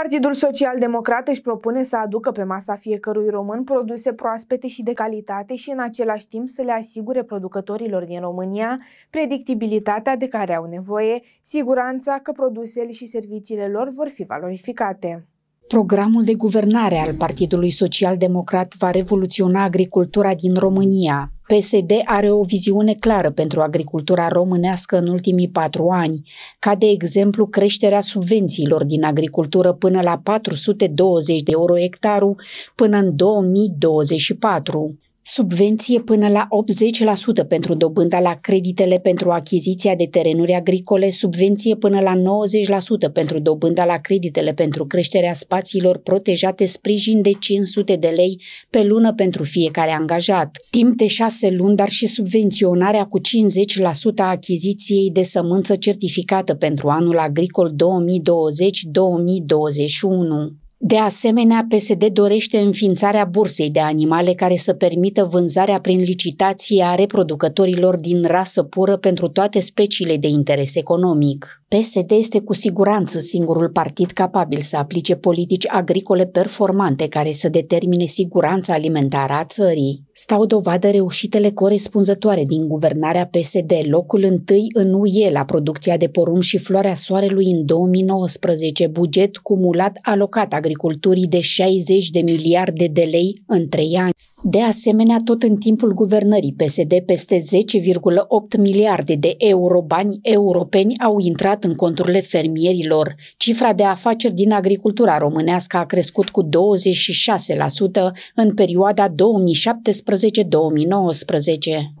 Partidul Social Democrat își propune să aducă pe masa fiecărui român produse proaspete și de calitate și în același timp să le asigure producătorilor din România predictibilitatea de care au nevoie, siguranța că produsele și serviciile lor vor fi valorificate. Programul de guvernare al Partidului Social Democrat va revoluționa agricultura din România. PSD are o viziune clară pentru agricultura românească în ultimii patru ani, ca de exemplu creșterea subvențiilor din agricultură până la 420 de euro hectarul până în 2024 subvenție până la 80% pentru dobânda la creditele pentru achiziția de terenuri agricole, subvenție până la 90% pentru dobânda la creditele pentru creșterea spațiilor protejate, sprijin de 500 de lei pe lună pentru fiecare angajat. Timp de 6 luni, dar și subvenționarea cu 50% a achiziției de sămânță certificată pentru anul agricol 2020-2021. De asemenea, PSD dorește înființarea bursei de animale care să permită vânzarea prin licitație a reproducătorilor din rasă pură pentru toate speciile de interes economic. PSD este cu siguranță singurul partid capabil să aplice politici agricole performante care să determine siguranța alimentară a țării. Stau dovadă reușitele corespunzătoare din guvernarea PSD, locul întâi în UE la producția de porum și floarea soarelui în 2019, buget cumulat alocat agricole agriculturii de 60 de miliarde de lei în 3 ani. De asemenea, tot în timpul guvernării PSD, peste 10,8 miliarde de euro bani europeni au intrat în conturile fermierilor. Cifra de afaceri din agricultura românească a crescut cu 26% în perioada 2017-2019.